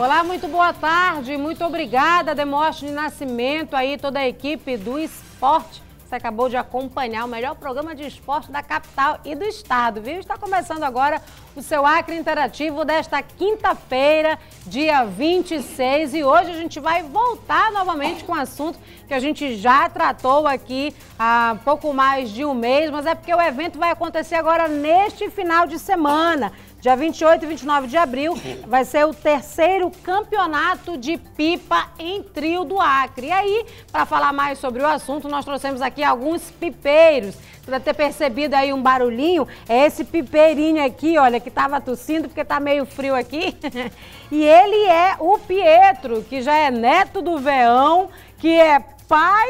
Olá, muito boa tarde, muito obrigada, Demóstenes Nascimento, aí toda a equipe do esporte. Você acabou de acompanhar o melhor programa de esporte da capital e do estado, viu? Está começando agora o seu Acre Interativo desta quinta-feira, dia 26. E hoje a gente vai voltar novamente com um assunto que a gente já tratou aqui há pouco mais de um mês, mas é porque o evento vai acontecer agora neste final de semana. Dia 28 e 29 de abril vai ser o terceiro campeonato de pipa em trio do Acre. E aí, para falar mais sobre o assunto, nós trouxemos aqui alguns pipeiros. Você deve ter percebido aí um barulhinho. É esse pipeirinho aqui, olha, que estava tossindo porque está meio frio aqui. E ele é o Pietro, que já é neto do Veão, que é pai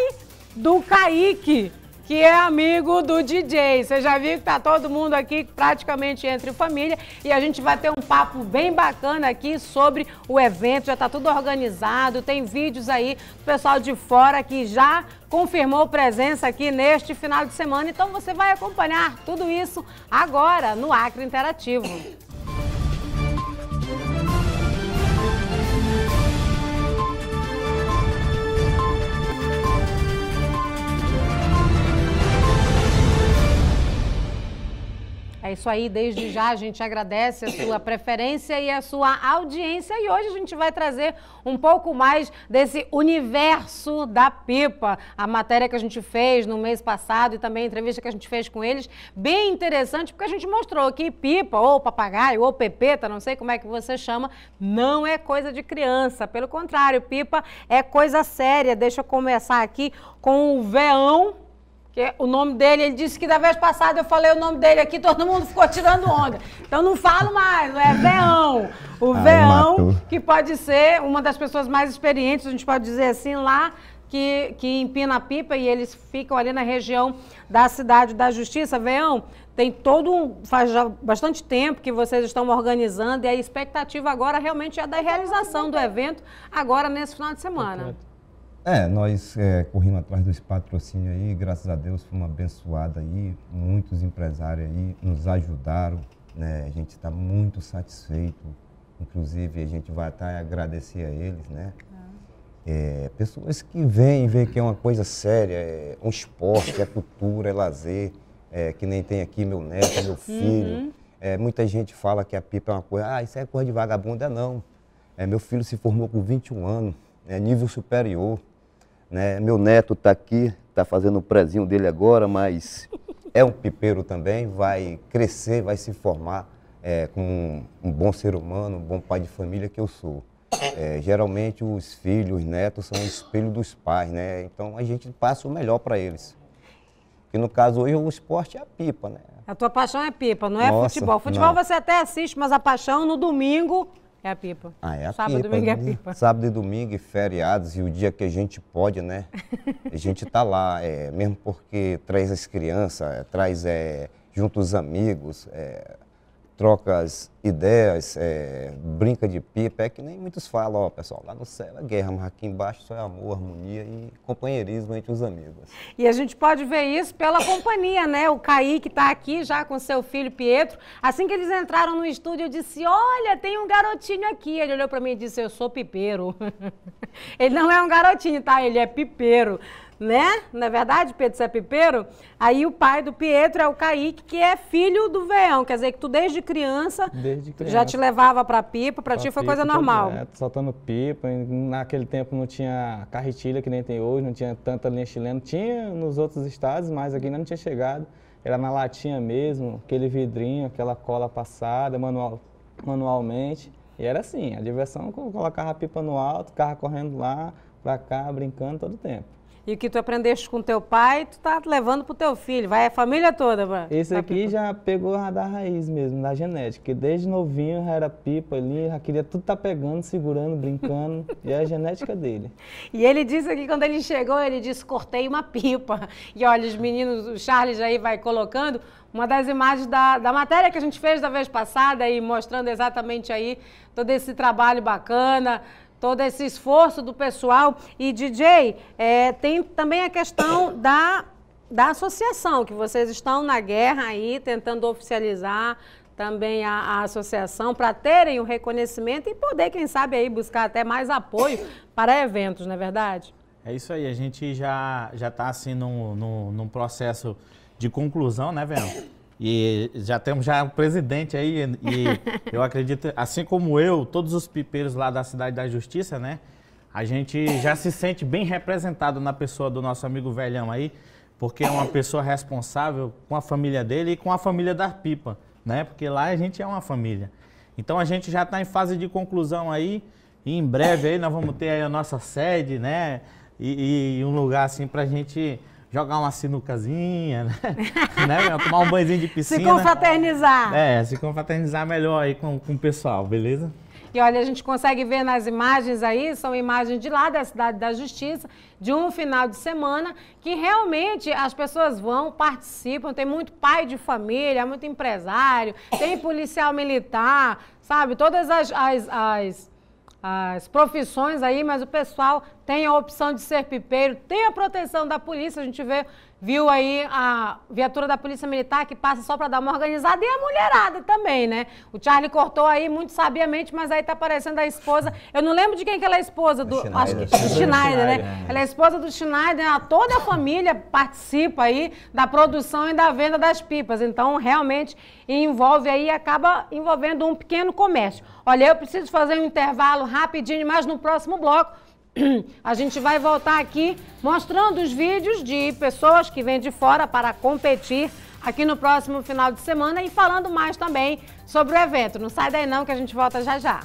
do Kaique que é amigo do DJ. Você já viu que tá todo mundo aqui praticamente entre família e a gente vai ter um papo bem bacana aqui sobre o evento. Já tá tudo organizado, tem vídeos aí do pessoal de fora que já confirmou presença aqui neste final de semana. Então você vai acompanhar tudo isso agora no Acre Interativo. isso aí, desde já a gente agradece a sua preferência e a sua audiência. E hoje a gente vai trazer um pouco mais desse universo da pipa. A matéria que a gente fez no mês passado e também a entrevista que a gente fez com eles, bem interessante, porque a gente mostrou que pipa, ou papagaio, ou pepeta, não sei como é que você chama, não é coisa de criança. Pelo contrário, pipa é coisa séria. Deixa eu começar aqui com o veão o nome dele, ele disse que da vez passada eu falei o nome dele aqui, todo mundo ficou tirando onda. Então não falo mais, é Veão. O Ai, ah, Veão, matou. que pode ser uma das pessoas mais experientes, a gente pode dizer assim, lá que, que empina a pipa e eles ficam ali na região da cidade da Justiça. Veão, tem todo um. faz já bastante tempo que vocês estão organizando e a expectativa agora realmente é da realização do evento, agora nesse final de semana. É, nós é, corrimos atrás desse patrocínio aí, graças a Deus foi uma abençoada aí, muitos empresários aí nos ajudaram, né? A gente está muito satisfeito, inclusive a gente vai até agradecer a eles, né? Ah. É, pessoas que vêm ver que é uma coisa séria, é um esporte, é cultura, é lazer, é, que nem tem aqui meu neto, meu uhum. filho. Uhum. É, muita gente fala que a pipa é uma coisa, ah, isso é coisa de vagabunda, não. É, meu filho se formou com 21 anos, é nível superior. Né? Meu neto está aqui, está fazendo o prezinho dele agora, mas é um pipeiro também, vai crescer, vai se formar é, como um, bom ser humano, um bom pai de família que eu sou. É, geralmente os filhos, os netos são o espelho dos pais, né? Então a gente passa o melhor para eles. Que no caso hoje o esporte é a pipa, né? A tua paixão é pipa, não é Nossa, futebol. Futebol não. você até assiste, mas a paixão no domingo é a pipa. Ah, é a Sábado, pipa. domingo é a né? pipa. Sábado e domingo e feriados e o dia que a gente pode, né? A gente tá lá, é, mesmo porque traz as crianças, é, traz é, junto os amigos, é, trocas ideias, é, brinca de pipa, é que nem muitos falam, ó, pessoal, lá no céu é guerra, mas aqui embaixo só é amor, harmonia e companheirismo entre os amigos. E a gente pode ver isso pela companhia, né? O Kaique está aqui já com seu filho Pietro. Assim que eles entraram no estúdio, eu disse, olha, tem um garotinho aqui. Ele olhou para mim e disse, eu sou pipeiro. ele não é um garotinho, tá? Ele é pipeiro né? Não é verdade, Pedro, Sé pipeiro? Aí o pai do Pietro é o Kaique, que é filho do Veão. Quer dizer que tu desde criança, desde criança. já te levava para pipa, para ti foi pipa, coisa normal. É, soltando pipa. Naquele tempo não tinha carretilha que nem tem hoje, não tinha tanta linha chilena. Tinha nos outros estados, mas aqui ainda não tinha chegado. Era na latinha mesmo, aquele vidrinho, aquela cola passada manual, manualmente. E era assim, a diversão colocava a pipa no alto, carro correndo lá, para cá, brincando todo o tempo. E o que tu aprendeste com teu pai, tu tá levando pro teu filho. Vai a família toda, mano. Esse aqui pipa. já pegou da raiz mesmo, da genética. Que desde novinho já era pipa ali, já queria tudo tá pegando, segurando, brincando. e é a genética dele. E ele disse aqui, quando ele chegou, ele disse, cortei uma pipa. E olha, os meninos, o Charles aí vai colocando uma das imagens da, da matéria que a gente fez da vez passada e mostrando exatamente aí todo esse trabalho bacana, todo esse esforço do pessoal. E, DJ, é, tem também a questão da, da associação, que vocês estão na guerra aí, tentando oficializar também a, a associação para terem o um reconhecimento e poder, quem sabe, aí buscar até mais apoio para eventos, não é verdade? É isso aí, a gente já já está assim num, num, num processo de conclusão, né, Verão? E já temos já um presidente aí, e eu acredito, assim como eu, todos os pipeiros lá da Cidade da Justiça, né? A gente já se sente bem representado na pessoa do nosso amigo velhão aí, porque é uma pessoa responsável com a família dele e com a família da Pipa, né? Porque lá a gente é uma família. Então a gente já está em fase de conclusão aí, e em breve aí nós vamos ter aí a nossa sede, né? E, e um lugar assim para a gente jogar uma sinucazinha, né? né Tomar um banhozinho de piscina. Se confraternizar. É, se confraternizar melhor aí com, com o pessoal, beleza? E olha, a gente consegue ver nas imagens aí, são imagens de lá da Cidade da Justiça, de um final de semana, que realmente as pessoas vão, participam, tem muito pai de família, muito empresário, tem policial militar, sabe? Todas as, as, as as profissões aí, mas o pessoal tem a opção de ser pipeiro, tem a proteção da polícia. A gente vê, viu aí a viatura da Polícia Militar que passa só para dar uma organizada e a mulherada também, né? O Charlie cortou aí muito sabiamente, mas aí tá aparecendo a esposa. Eu não lembro de quem que ela é esposa do, é Schneider. acho que é do Schneider, né? Ela é esposa do Schneider, toda a família participa aí da produção e da venda das pipas. Então, realmente envolve aí acaba envolvendo um pequeno comércio. Olha, eu preciso fazer um intervalo rapidinho, mas no próximo bloco a gente vai voltar aqui mostrando os vídeos de pessoas que vêm de fora para competir aqui no próximo final de semana e falando mais também sobre o evento. Não sai daí não que a gente volta já já.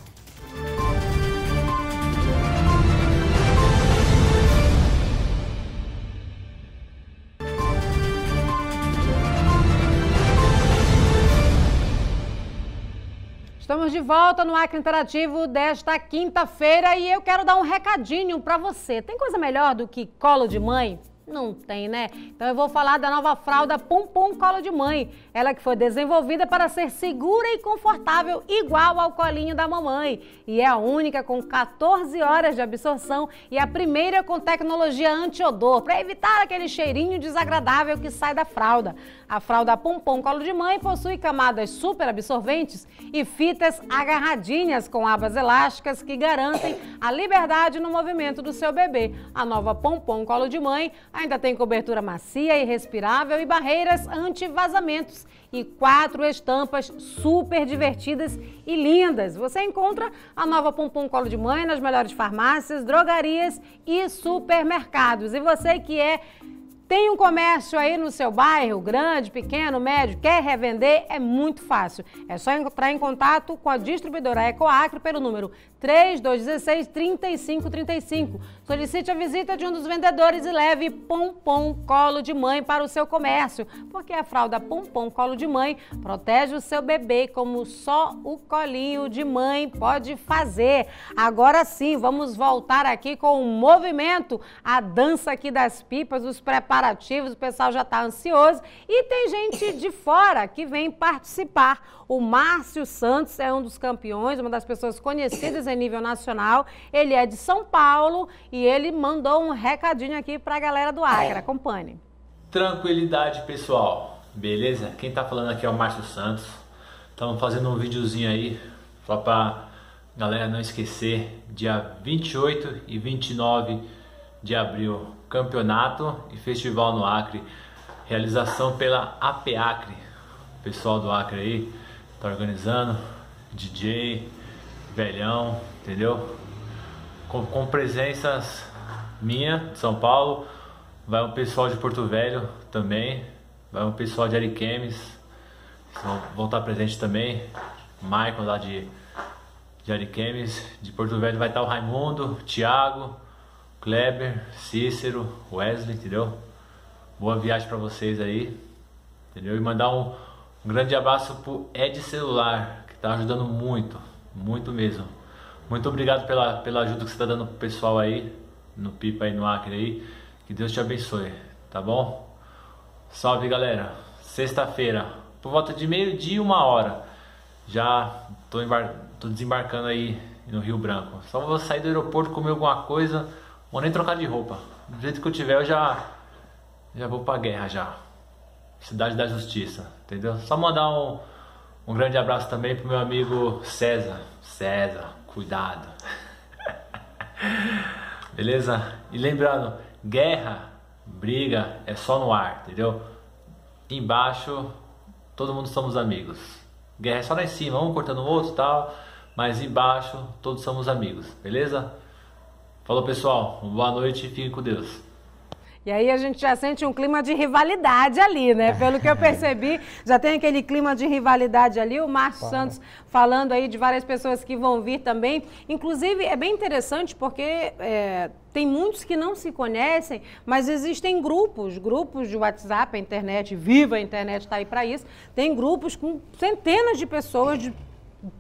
Estamos de volta no Acre Interativo desta quinta-feira e eu quero dar um recadinho para você. Tem coisa melhor do que colo de mãe? Não tem, né? Então eu vou falar da nova fralda Pum Pum Colo de Mãe. Ela que foi desenvolvida para ser segura e confortável, igual ao colinho da mamãe. E é a única com 14 horas de absorção e a primeira com tecnologia anti-odor, para evitar aquele cheirinho desagradável que sai da fralda. A fralda Pum Pum Colo de Mãe possui camadas super absorventes e fitas agarradinhas com abas elásticas que garantem a liberdade no movimento do seu bebê. A nova Pom Pom Colo de Mãe Ainda tem cobertura macia e respirável e barreiras anti-vazamentos e quatro estampas super divertidas e lindas. Você encontra a nova Pompom Colo de Mãe nas melhores farmácias, drogarias e supermercados. E você que é tem um comércio aí no seu bairro, grande, pequeno, médio, quer revender? É muito fácil. É só entrar em contato com a distribuidora Ecoacre pelo número 3216 3535. Solicite a visita de um dos vendedores e leve Pompom Colo de Mãe para o seu comércio, porque a fralda Pompom Colo de Mãe protege o seu bebê como só o colinho de mãe pode fazer. Agora sim, vamos voltar aqui com o movimento, a dança aqui das pipas, os preparativos, o pessoal já está ansioso e tem gente de fora que vem participar. O Márcio Santos é um dos campeões, uma das pessoas conhecidas em nível nacional. Ele é de São Paulo e ele mandou um recadinho aqui para a galera do Acre. Acompanhe. Tranquilidade, pessoal. Beleza? Quem tá falando aqui é o Márcio Santos. Estamos fazendo um videozinho aí só pra galera não esquecer. Dia 28 e 29 de abril, campeonato e festival no Acre. Realização pela APACRE. O pessoal do Acre aí tá organizando. DJ, velhão, entendeu? com, com presenças minha de São Paulo, vai um pessoal de Porto Velho também, vai um pessoal de Ariquemes, vão estar presentes também, Michael lá de, de Ariquemes, de Porto Velho vai estar o Raimundo, Thiago, Kleber, Cícero, Wesley, entendeu? Boa viagem para vocês aí, entendeu? E mandar um, um grande abraço pro Ed Celular, que tá ajudando muito, muito mesmo. Muito obrigado pela, pela ajuda que você está dando pro pessoal aí, no Pipa e no Acre aí. Que Deus te abençoe, tá bom? Salve galera, sexta-feira, por volta de meio-dia, uma hora. Já tô, tô, desembarcando aí no Rio Branco. Só vou sair do aeroporto, comer alguma coisa, vou nem trocar de roupa. Do jeito que eu tiver, eu já, já vou pra guerra já. Cidade da Justiça, entendeu? Só mandar um, um grande abraço também pro meu amigo César. César, cuidado. Beleza? E lembrando, guerra, briga é só no ar, entendeu? Embaixo, todo mundo somos amigos. Guerra é só lá em cima, um cortando o outro e tal. Mas embaixo, todos somos amigos, beleza? Falou pessoal, boa noite e fiquem com Deus. E aí a gente já sente um clima de rivalidade ali, né? Pelo que eu percebi, já tem aquele clima de rivalidade ali. O Márcio Santos falando aí de várias pessoas que vão vir também. Inclusive, é bem interessante porque. É, tem muitos que não se conhecem, mas existem grupos, grupos de WhatsApp, a internet, viva a internet está aí para isso. Tem grupos com centenas de pessoas de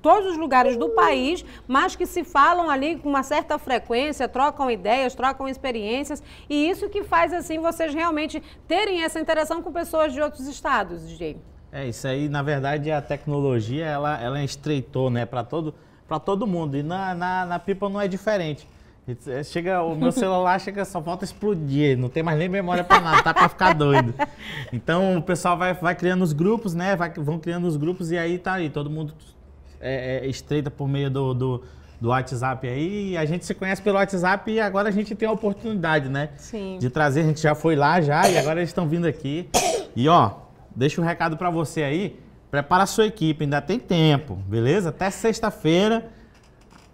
todos os lugares do país, mas que se falam ali com uma certa frequência, trocam ideias, trocam experiências, e isso que faz assim vocês realmente terem essa interação com pessoas de outros estados, DJ. É isso aí, na verdade a tecnologia ela, ela estreitou, né, para todo para todo mundo e na, na, na pipa não é diferente. É, chega, o meu celular chega, só falta explodir, não tem mais nem memória para nada, tá para ficar doido. Então o pessoal vai, vai criando os grupos, né? Vai, vão criando os grupos e aí tá aí, todo mundo é, é, estreita por meio do, do, do, WhatsApp aí. a gente se conhece pelo WhatsApp e agora a gente tem a oportunidade, né? Sim. De trazer, a gente já foi lá já e agora eles estão vindo aqui. E ó, deixa um recado para você aí. Prepara a sua equipe, ainda tem tempo, beleza? Até sexta-feira,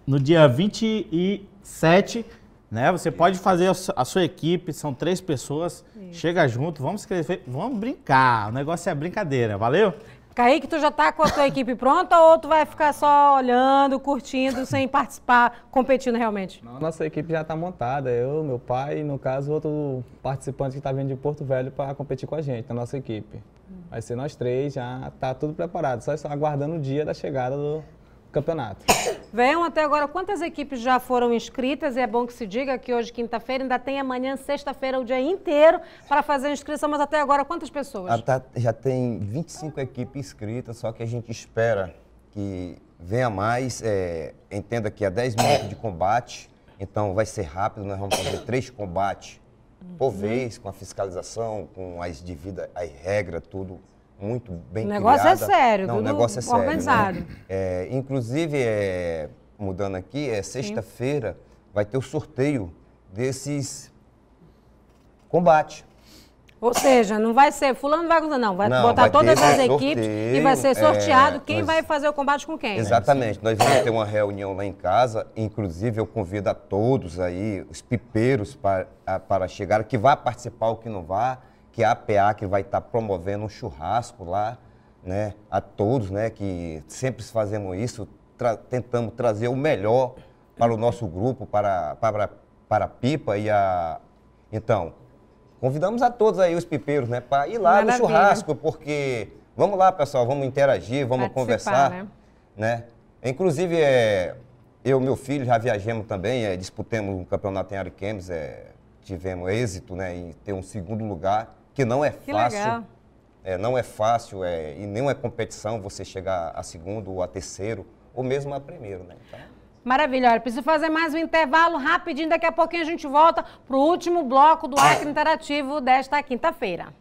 no dia 27, né? Você pode fazer a sua equipe, são três pessoas. Chega junto, vamos escrever, vamos brincar. O negócio é brincadeira, valeu? Kaique, tu já tá com a tua equipe pronta ou tu vai ficar só olhando, curtindo, sem participar, competindo realmente? nossa equipe já tá montada. Eu, meu pai e, no caso, outro participante que tá vindo de Porto Velho para competir com a gente, na nossa equipe. Vai ser nós três, já tá tudo preparado, só aguardando o dia da chegada do, campeonato. Venham até agora, quantas equipes já foram inscritas? E é bom que se diga que hoje, quinta-feira, ainda tem amanhã, sexta-feira, o dia inteiro para fazer a inscrição, mas até agora, quantas pessoas? Ah, tá, já tem 25 equipes inscritas, só que a gente espera que venha mais. É, entenda que é 10 minutos de combate, então vai ser rápido, nós vamos fazer três combates por uhum. vez, com a fiscalização, com as devidas, as regras, tudo muito bem criada. O negócio é criada. é sério, Não, o negócio é sério, né? organizado. Né? É, inclusive, é, mudando aqui, é sexta-feira vai ter o sorteio desses combates. Ou seja, não vai ser fulano vai não, vai não, botar vai todas as equipes e vai ser é, sorteado é, quem nós, vai fazer o combate com quem. Né? Exatamente, nós vamos ter uma reunião lá em casa, inclusive eu convido a todos aí, os pipeiros para, para chegar, que vá participar ou que não vá, que é a APA que vai estar tá promovendo um churrasco lá, né? A todos, né? Que sempre fazemos isso, tra tentamos trazer o melhor para o nosso grupo, para, para, para a Pipa e a... Então, convidamos a todos aí os pipeiros, né? Para ir lá Maravilha. no churrasco, porque... Vamos lá, pessoal, vamos interagir, vamos Participar, conversar, né? né? Inclusive, é, eu e meu filho já viajamos também, é, disputamos um campeonato em Ariquemes, é, tivemos êxito né, em ter um segundo lugar que não é que fácil. Legal. É, não é fácil é, e nem é competição você chegar a segundo ou a terceiro ou mesmo a primeiro, né? Então... Maravilha, olha, preciso fazer mais um intervalo rapidinho, daqui a pouquinho a gente volta para o último bloco do Acre Interativo desta quinta-feira.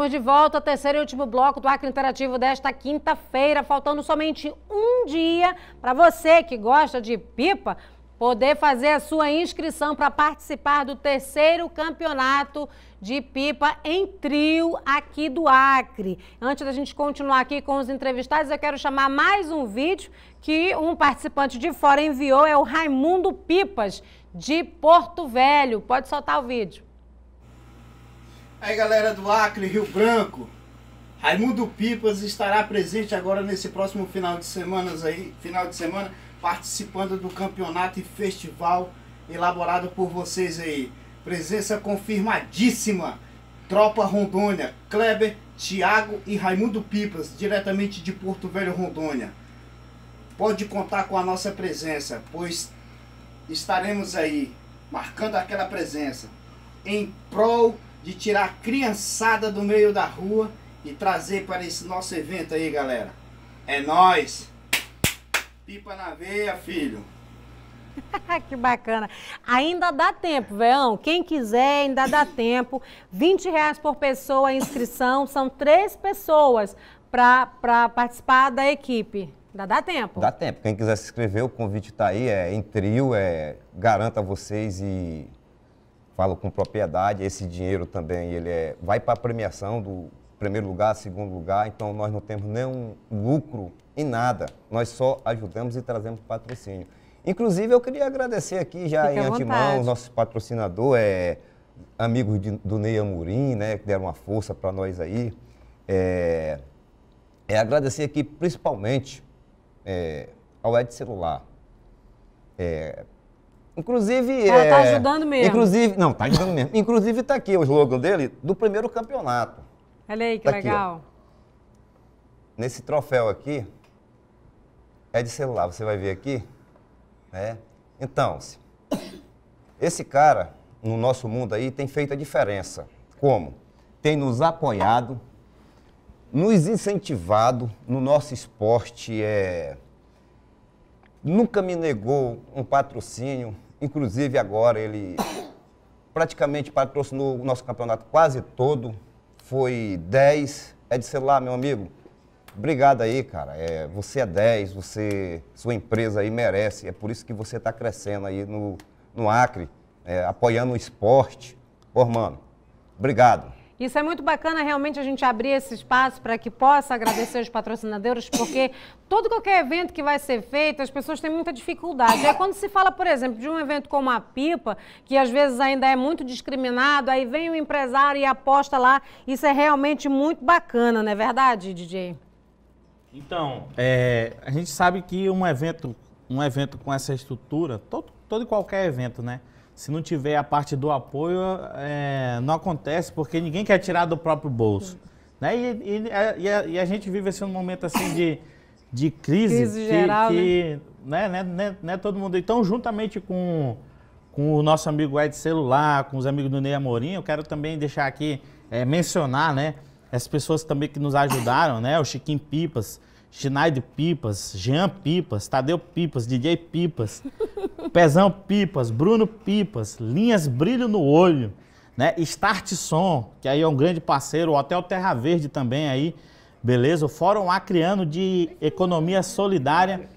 Estamos de volta ao terceiro e último bloco do Acre Interativo desta quinta-feira, faltando somente um dia para você que gosta de pipa poder fazer a sua inscrição para participar do terceiro campeonato de pipa em trio aqui do Acre. Antes da gente continuar aqui com os entrevistados, eu quero chamar mais um vídeo que um participante de fora enviou, é o Raimundo Pipas, de Porto Velho. Pode soltar o vídeo. Aí galera do Acre, Rio Branco, Raimundo Pipas estará presente agora nesse próximo final de semana aí, final de semana, participando do campeonato e festival elaborado por vocês aí. Presença confirmadíssima. Tropa Rondônia, Kleber, Tiago e Raimundo Pipas, diretamente de Porto Velho, Rondônia. Pode contar com a nossa presença, pois estaremos aí marcando aquela presença em prol de tirar a criançada do meio da rua e trazer para esse nosso evento aí, galera. É nós. Pipa na veia, filho. que bacana. Ainda dá tempo, Veão. Quem quiser, ainda dá tempo. 20 reais por pessoa a inscrição. São três pessoas para participar da equipe. Ainda dá tempo? Dá tempo. Quem quiser se inscrever, o convite está aí. É em trio, é garanta vocês e falo com propriedade, esse dinheiro também ele é, vai para a premiação do primeiro lugar, segundo lugar, então nós não temos nenhum lucro em nada, nós só ajudamos e trazemos patrocínio. Inclusive, eu queria agradecer aqui já Fica em antemão, o nosso patrocinador é amigos de, do Ney Amorim, né, que deram uma força para nós aí. É, é agradecer aqui principalmente é, ao Ed Celular. É, Inclusive. Ela ah, tá é, tá ajudando mesmo. Inclusive, não, tá ajudando mesmo. Inclusive, tá aqui o slogan dele do primeiro campeonato. Olha aí, que tá legal. Aqui, Nesse troféu aqui, é de celular, você vai ver aqui. Né? Então, esse cara, no nosso mundo aí, tem feito a diferença. Como? Tem nos apoiado, nos incentivado no nosso esporte. É... Nunca me negou um patrocínio, Inclusive agora ele praticamente patrocinou o nosso campeonato quase todo. Foi 10. É de celular, meu amigo. Obrigado aí, cara. É, você é 10, você, sua empresa aí merece. É por isso que você está crescendo aí no, no Acre, é, apoiando o esporte. Ô, mano, obrigado. Isso é muito bacana realmente a gente abrir esse espaço para que possa agradecer os patrocinadores, porque todo qualquer evento que vai ser feito, as pessoas têm muita dificuldade. É quando se fala, por exemplo, de um evento como a Pipa, que às vezes ainda é muito discriminado, aí vem o empresário e aposta lá. Isso é realmente muito bacana, não é verdade, DJ? Então, é, a gente sabe que um evento, um evento com essa estrutura, todo, todo e qualquer evento, né? se não tiver a parte do apoio, é, não acontece, porque ninguém quer tirar do próprio bolso. Né? E, e, e, a, e, a, gente vive assim, um momento assim de, de crise, crise que, geral, que, né? Né, né, né, é todo mundo. Então, juntamente com, com o nosso amigo Ed Celular, com os amigos do Ney Amorim, eu quero também deixar aqui, é, mencionar, né? As pessoas também que nos ajudaram, né? O Chiquinho Pipas, Schneider Pipas, Jean Pipas, Tadeu Pipas, DJ Pipas, Pezão Pipas, Bruno Pipas, Linhas Brilho no Olho, né? Start Som, que aí é um grande parceiro, o Hotel Terra Verde também aí, beleza? O Fórum Acreano de Economia Solidária.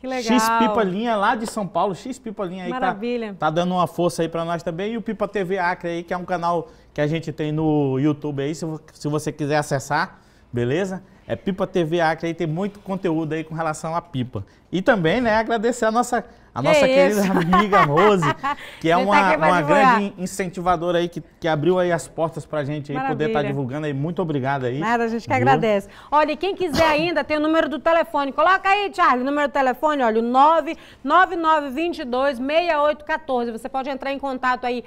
Que legal. X Pipa Linha lá de São Paulo, X Pipa Linha aí tá- Maravilha. Tá, tá dando uma força aí para nós também e o Pipa TV Acre aí, que é um canal que a gente tem no YouTube aí, se, se você quiser acessar, beleza? é Pipa TV Acre, aí tem muito conteúdo aí com relação à pipa. E também, né, agradecer a nossa, a nossa querida amiga Rose, que é uma, tá uma grande incentivadora aí, que, que abriu aí as portas pra gente aí tá Maravilha. poder estar tá divulgando aí. Muito obrigada aí. Nada, a gente que viu? agradece. Olha, quem quiser ainda, tem o número do telefone. Coloca aí, Charlie, o número do telefone, olha, o 6814 Você pode entrar em contato aí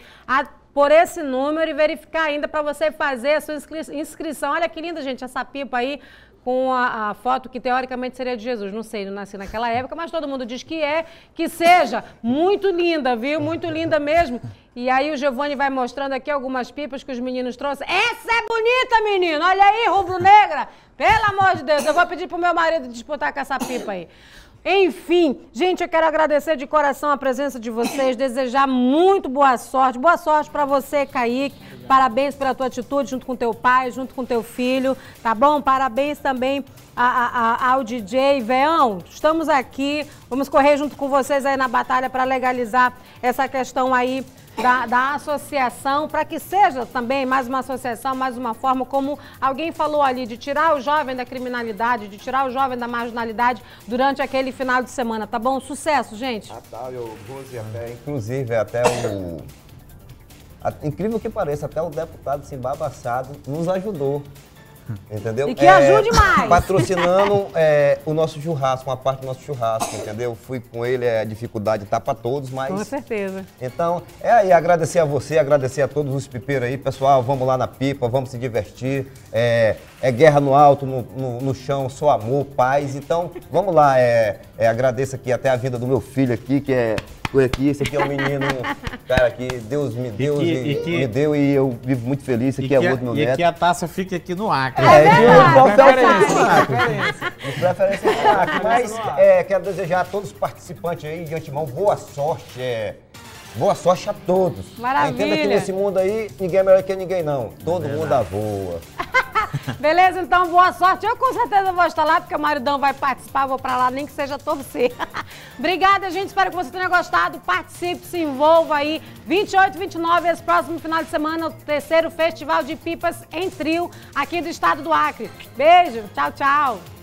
por esse número e verificar ainda para você fazer a sua inscri inscrição. Olha que linda, gente, essa pipa aí com a, a, foto que teoricamente seria de Jesus. Não sei, não nasci naquela época, mas todo mundo diz que é, que seja. Muito linda, viu? Muito linda mesmo. E aí o Giovanni vai mostrando aqui algumas pipas que os meninos trouxeram. Essa é bonita, menino! Olha aí, rubro-negra! Pelo amor de Deus, eu vou pedir pro meu marido disputar com essa pipa aí. Enfim, gente, eu quero agradecer de coração a presença de vocês, desejar muito boa sorte. Boa sorte para você, Kaique. Parabéns pela tua atitude junto com teu pai, junto com teu filho, tá bom? Parabéns também a, a, a, ao DJ Veão. Estamos aqui, vamos correr junto com vocês aí na batalha para legalizar essa questão aí da, da associação, para que seja também mais uma associação, mais uma forma, como alguém falou ali, de tirar o jovem da criminalidade, de tirar o jovem da marginalidade durante aquele final de semana, tá bom? Sucesso, gente! Natal, ah, tá, Rose, até, inclusive, até o... A, incrível que pareça, até o deputado Simba Bassado nos ajudou Entendeu? E que é, ajude mais! Patrocinando é, o nosso churrasco, uma parte do nosso churrasco, entendeu? Fui com ele, é dificuldade tá para todos, mas. Com certeza. Então, é aí, agradecer a você, agradecer a todos os pipeiros aí, pessoal. Vamos lá na pipa, vamos se divertir. É, é guerra no alto, no, no, no, chão, só amor, paz. Então, vamos lá, é, é, agradeço aqui até a vida do meu filho aqui, que é foi aqui, esse aqui é um menino, cara, que Deus me deu, e que, e, e que, me deu e eu vivo muito feliz, esse aqui é outro meu neto. E que a taça fique aqui no Acre. É, é, é de preferência no Acre. Mas é, quero desejar a todos os participantes aí, de antemão, boa sorte, é... Boa sorte a todos. Maravilha. Entenda que nesse mundo aí, ninguém é melhor que ninguém, não. Todo é mundo voa. Beleza? Então, boa sorte. Eu com certeza vou estar lá, porque o Maridão vai participar, vou pra lá, nem que seja torcer. Obrigada, gente. Espero que você tenha gostado. Participe, se envolva aí. 28, 29, esse próximo final de semana, o terceiro Festival de Pipas em Trio, aqui do estado do Acre. Beijo, tchau, tchau.